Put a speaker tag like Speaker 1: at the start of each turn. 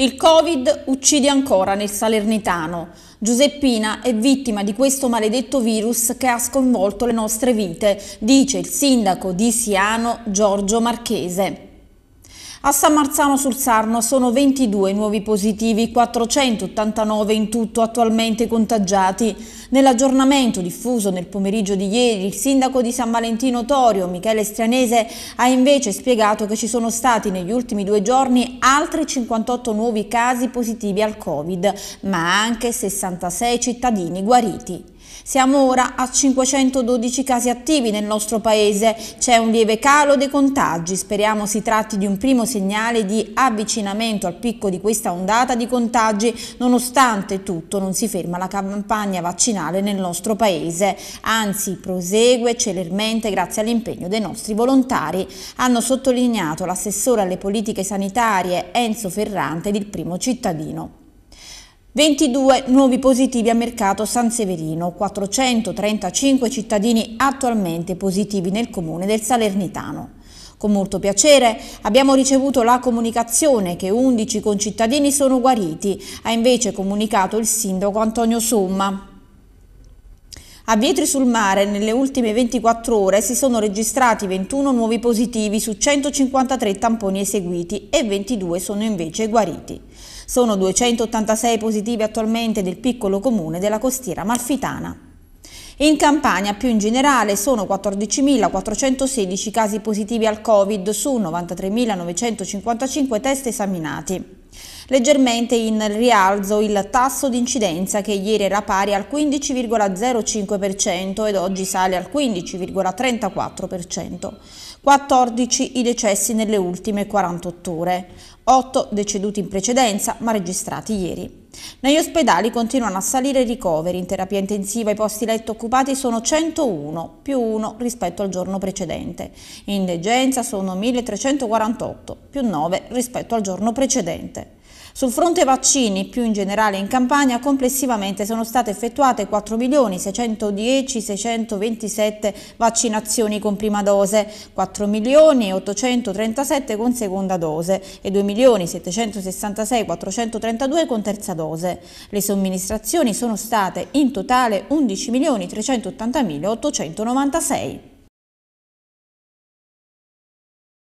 Speaker 1: Il Covid uccide ancora nel Salernitano. Giuseppina è vittima di questo maledetto virus che ha sconvolto le nostre vite, dice il sindaco di Siano Giorgio Marchese. A San Marzano sul Sarno sono 22 nuovi positivi, 489 in tutto attualmente contagiati. Nell'aggiornamento diffuso nel pomeriggio di ieri, il sindaco di San Valentino Torio, Michele Strianese, ha invece spiegato che ci sono stati negli ultimi due giorni altri 58 nuovi casi positivi al Covid, ma anche 66 cittadini guariti. Siamo ora a 512 casi attivi nel nostro paese, c'è un lieve calo dei contagi, speriamo si tratti di un primo segnale di avvicinamento al picco di questa ondata di contagi, nonostante tutto non si ferma la campagna vaccinale nel nostro paese, anzi prosegue celermente grazie all'impegno dei nostri volontari, hanno sottolineato l'assessore alle politiche sanitarie Enzo Ferrante ed il primo cittadino. 22 nuovi positivi a mercato San Severino, 435 cittadini attualmente positivi nel comune del Salernitano. Con molto piacere abbiamo ricevuto la comunicazione che 11 concittadini sono guariti, ha invece comunicato il sindaco Antonio Somma. A Vietri sul Mare nelle ultime 24 ore si sono registrati 21 nuovi positivi su 153 tamponi eseguiti e 22 sono invece guariti. Sono 286 positivi attualmente nel piccolo comune della costiera malfitana. In Campania più in generale sono 14.416 casi positivi al Covid su 93.955 test esaminati. Leggermente in rialzo il tasso di incidenza che ieri era pari al 15,05% ed oggi sale al 15,34%. 14 i decessi nelle ultime 48 ore, 8 deceduti in precedenza ma registrati ieri. Negli ospedali continuano a salire i ricoveri, in terapia intensiva i posti letto occupati sono 101, più 1 rispetto al giorno precedente, in degenza sono 1348, più 9 rispetto al giorno precedente. Sul fronte vaccini, più in generale in Campania, complessivamente sono state effettuate 4.610.627 vaccinazioni con prima dose, 4.837 con seconda dose e 2.766.432 con terza dose. Le somministrazioni sono state in totale 11.380.896.